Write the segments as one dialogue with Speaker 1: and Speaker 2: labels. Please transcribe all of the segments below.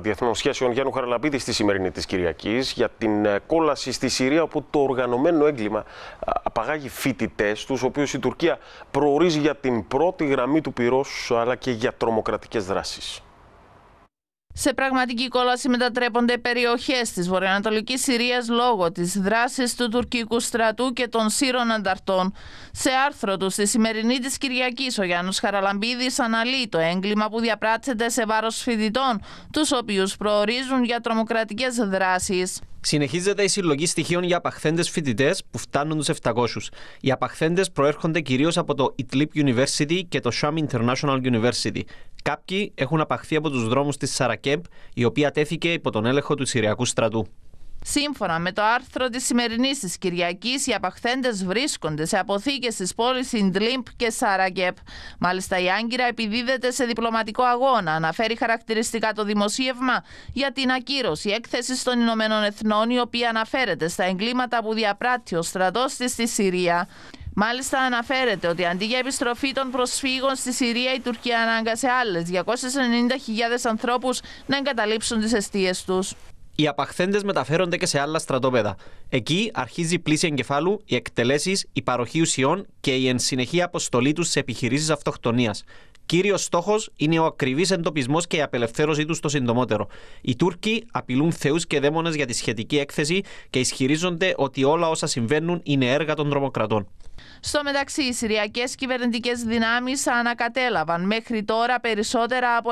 Speaker 1: Διεθνών Σχέσεων Γιάννου Χαραλαμπίδη στη σημερινή της Κυριακής για την ε, κόλαση στη Συρία όπου το οργανωμένο έγκλημα απαγάγει φοιτητές τους οποίους η Τουρκία προορίζει για την πρώτη γραμμή του πυρός αλλά και για τρομοκρατικές δράσεις
Speaker 2: σε πραγματική κόλαση μετατρέπονται περιοχές της βορειοανατολικής Συρίας λόγω της δράσης του τουρκικού στρατού και των σύρων ανταρτών. Σε άρθρο του στη σημερινή της Κυριακής, ο Γιάννου Χαραλαμπίδης αναλύει το έγκλημα που διαπράττεται σε βάρος φοιτητών, τους οποίους προορίζουν για τρομοκρατικές δράσεις.
Speaker 3: Συνεχίζεται η συλλογή στοιχείων για απαχθέντες φοιτητές που φτάνουν τους 700. Οι απαχθέντες προέρχονται κυρίως από το Idlib University και το Sham International University, Κάποιοι έχουν απαχθεί από τους δρόμους της Σαρακέμπ, η οποία τέθηκε υπό τον έλεγχο του Συριακού στρατού.
Speaker 2: Σύμφωνα με το άρθρο της σημερινής της Κυριακής, οι απαχθέντες βρίσκονται σε αποθήκες της πόλης Ιντλίμπ και Σαρακέμπ. Μάλιστα, η Άγκυρα επιδίδεται σε διπλωματικό αγώνα, αναφέρει χαρακτηριστικά το δημοσίευμα για την ακύρωση έκθεσης των Ηνωμένων Εθνών, η οποία αναφέρεται στα εγκλήματα που διαπράττει ο στρατός της στη Συρία. Μάλιστα αναφέρεται ότι αντί για επιστροφή των προσφύγων στη Συρία η Τουρκία ανάγκασε άλλες 290.000 ανθρώπους να εγκαταλείψουν τις αιστείες τους.
Speaker 3: Οι απαχθέντες μεταφέρονται και σε άλλα στρατόπεδα. Εκεί αρχίζει η πλήση εγκεφάλου, οι εκτελέσεις, η παροχή ουσιών και η ενσυνεχή αποστολή τους σε επιχειρήσεις αυτοκτονίας. Κύριος στόχος είναι ο ακριβής εντοπισμός και η απελευθέρωσή τους το συντομότερο. Οι Τούρκοι απειλούν θεούς και δαίμονες για τη σχετική έκθεση και ισχυρίζονται ότι όλα όσα συμβαίνουν είναι έργα των τρομοκρατών.
Speaker 2: Στο μεταξύ, οι Συριακές κυβερνητικές δυνάμεις ανακατέλαβαν μέχρι τώρα περισσότερα από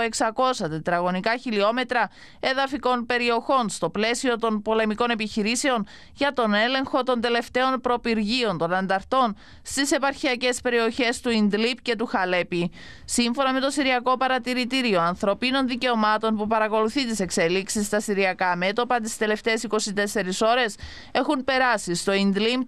Speaker 2: 600 τετραγωνικά χιλιόμετρα εδαφικών περιοχών στο πλαίσιο των πολεμικών επιχειρήσεων για τον έλεγχο των τελευταίων προπυργίων των ανταρτών στις επαρχιακές περιοχές του Ιντλίπ και του Χαλέπη. Σύμφωνα με το Συριακό Παρατηρητήριο Ανθρωπίνων Δικαιωμάτων που παρακολουθεί τις εξελίξεις στα Συριακά μέτωπα τις τελευταίες 24 ώρες, έχουν περάσει στο Ιντλίπ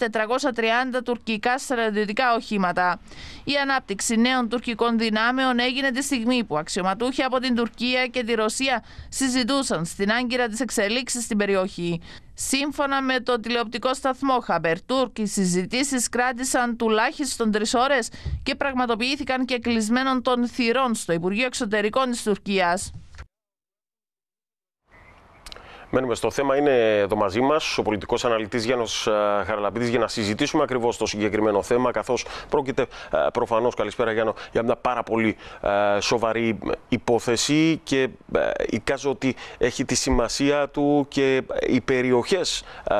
Speaker 2: 430 τουρκικά στρατιωτικά οχήματα. Η ανάπτυξη νέων τουρκικών δυνάμεων έγινε τη στιγμή που αξιωματούχοι από την Τουρκία και τη Ρωσία συζητούσαν στην άγκυρα τη εξελίξη στην περιοχή. Σύμφωνα με το τηλεοπτικό σταθμό Χαμπερτούρκ, οι συζητήσεις κράτησαν τουλάχιστον τρεις ώρες και πραγματοποιήθηκαν και κλεισμένων των θυρών στο Υπουργείο Εξωτερικών της Τουρκίας.
Speaker 1: Μένουμε στο θέμα. Είναι εδώ μαζί μας ο πολιτικός αναλυτής Γιάννος ε, Χαραλαμπίδης για να συζητήσουμε ακριβώς το συγκεκριμένο θέμα. Καθώς πρόκειται ε, προφανώς, καλησπέρα Γιάννο, για μια πάρα πολύ ε, σοβαρή υπόθεση και εικάζω ότι έχει τη σημασία του και οι περιοχές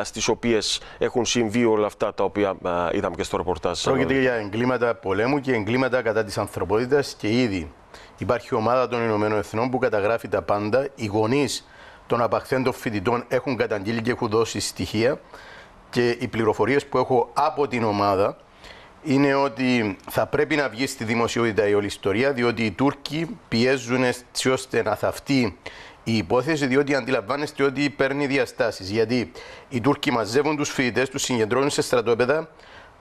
Speaker 1: στις οποίες έχουν συμβεί όλα αυτά τα οποία είδαμε και στο ρεπορτάζ. Πρόκειται
Speaker 4: για εγκλήματα πολέμου και εγκλήματα κατά της ανθρωπότητας και ήδη. Υπάρχει ομάδα των Ηνωμένων Εθνών που καταγράφει τα πάντα. Οι γονείς των απαχθέντων φοιτητών έχουν καταγγείλει και έχουν δώσει στοιχεία και οι πληροφορίες που έχω από την ομάδα είναι ότι θα πρέπει να βγει στη δημοσιότητα η όλη ιστορία, διότι οι Τούρκοι πιέζουν έτσι ώστε να θαυτεί η υπόθεση, διότι αντιλαμβάνεστε ότι παίρνει διαστάσεις Γιατί οι Τούρκοι μαζεύουν τους φοιτητές, τους συγκεντρώνουν σε στρατόπεδα,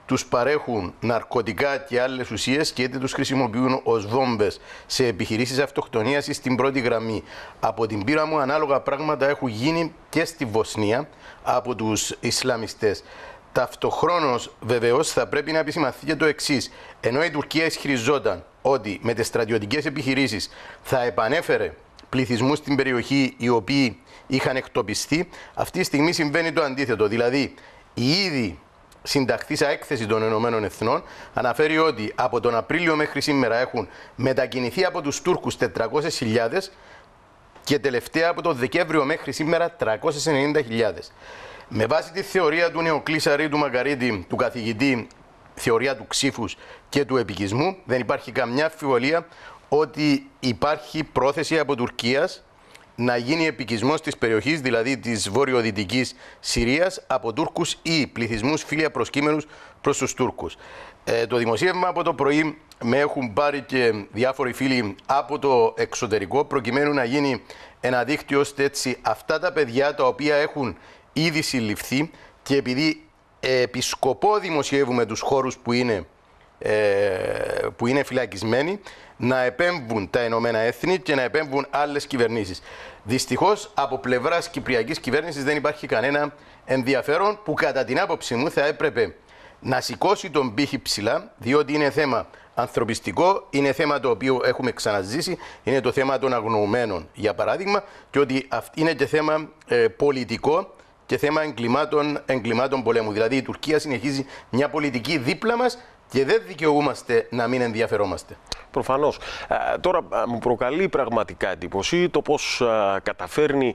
Speaker 4: τους παρέχουν ναρκωτικά και άλλες ουσίες και είτε τους χρησιμοποιούν ως βόμβες σε επιχειρήσεις αυτοκτονίας ή στην πρώτη γραμμή. Από την πείρα μου ανάλογα πράγματα έχουν γίνει και στη Βοσνία από τους Ισλαμιστές. Ταυτοχρόνως, βεβαίως, θα πρέπει να επισημαθεί και το εξής. Ενώ η Τουρκία ισχυριζόταν ότι με τις στρατιωτικές επιχειρήσεις θα επανέφερε πληθυσμούς στην περιοχή οι οποίοι είχαν εκτοπιστεί, αυτή τη στιγμή συμβαίνει το αντίθετο. Δηλαδή, οι ήδη συνταχθήσα έκθεση των Ηνωμένων Εθνών αναφέρει ότι από τον Απρίλιο μέχρι σήμερα έχουν μετακινηθεί από τους Τούρκους 400.000 και τελευταία από τον Δεκέμβριο μέχρι σήμερα 390.000. Με βάση τη θεωρία του Νεοκλήσαρη, του Μακαρίτη, του καθηγητή θεωρία του ψήφου και του επικισμού, δεν υπάρχει καμιά αφιβολία ότι υπάρχει πρόθεση από Τουρκίας να γίνει επικισμός της περιοχής, δηλαδή της βορειοδυτικής Συρίας, από Τούρκους ή πληθυσμούς φίλια προσκύμενους προς τους Τούρκους. Ε, το δημοσίευμα από το πρωί με έχουν πάρει και διάφοροι φίλοι από το εξωτερικό, προκειμένου να γίνει ένα δίκτυο ώστε έτσι αυτά τα παιδιά τα οποία έχουν ήδη συλληφθεί και επειδή ε, επισκοπό δημοσιεύουμε τους χώρους που είναι ε, που είναι φυλακισμένοι να επέμβουν τα Ηνωμένα Έθνη και να επέμβουν άλλες κυβερνήσεις. Δυστυχώς από πλευράς κυπριακής κυβέρνησης δεν υπάρχει κανένα ενδιαφέρον που κατά την άποψή μου θα έπρεπε να σηκώσει τον πύχη ψηλά, διότι είναι θέμα ανθρωπιστικό, είναι θέμα το οποίο έχουμε ξαναζήσει, είναι το θέμα των αγνοωμένων, για παράδειγμα, και ότι είναι και θέμα ε, πολιτικό και θέμα εγκλημάτων, εγκλημάτων πολέμου. Δηλαδή η
Speaker 1: Τουρκία συνεχίζει μια πολιτική δίπλα μας και δεν δικαιούμαστε να μην ενδιαφερόμαστε. Προφανώς. Ε, τώρα ε, μου προκαλεί πραγματικά εντύπωση το πώς ε, καταφέρνει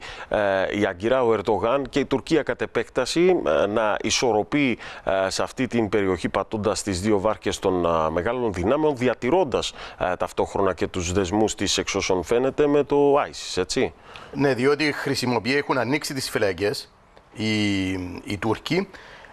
Speaker 1: η Αγκυρά ο Ερτογάν και η Τουρκία κατ' επέκταση να ισορροπεί σε αυτή την περιοχή πατώντας τις δύο βάρκες των μεγάλων δυνάμεων διατηρώντας ταυτόχρονα και τους δεσμούς της εξ όσων φαίνεται με το ISIS, έτσι. Ναι, διότι χρησιμοποιεί, έχουν ανοίξει τις φυλακές οι, Τούρκοι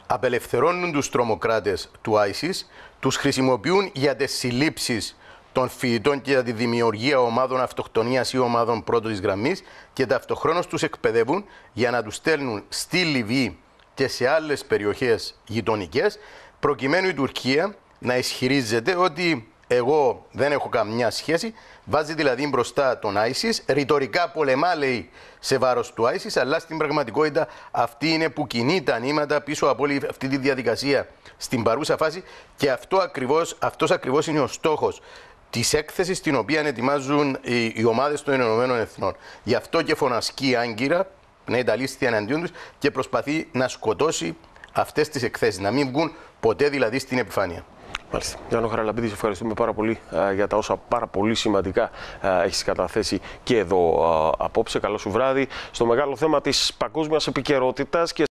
Speaker 4: απελευθερώνουν τους τρομοκράτες του ISIS τους χρησιμοποιούν για τις συλλήψεις των φοιτητών και για τη δημιουργία ομάδων αυτοκτονίας ή ομάδων πρώτη γραμμής και ταυτοχρόνως τους εκπαιδεύουν για να τους στέλνουν στη Λιβύη και σε άλλες περιοχές γειτονικές, προκειμένου η Τουρκία να ισχυρίζεται ότι εγώ δεν έχω καμιά σχέση. Βάζει δηλαδή μπροστά τον Άισις. Ρητορικά πολεμά, λέει, σε βάρος του Άισις. αλλά στην πραγματικότητα αυτή είναι που κινεί τα νήματα πίσω από όλη αυτή τη διαδικασία στην παρούσα φάση. Και αυτό ακριβώς αυτός ακριβώς είναι ο στόχος της έκθεσης την οποία ετοιμάζουν οι, οι ομάδες των Ηνωμένων Εθνών. Γι' αυτό και φωνασκεί άγκυρα, πνέει τα λίσθη εναντίον τους και προσπαθεί να σκοτώσει αυτές τις
Speaker 1: εκθέσεις, να μην βγουν ποτέ δηλαδή στην επιφάνεια. Μάλιστα. Γιάννο Χαραλαμπίδη, σε ευχαριστούμε πάρα πολύ ε, για τα όσα πάρα πολύ σημαντικά ε, έχεις καταθέσει και εδώ ε, απόψε. Καλό σου βράδυ. Στο μεγάλο θέμα της παγκόσμιας επικαιρότητας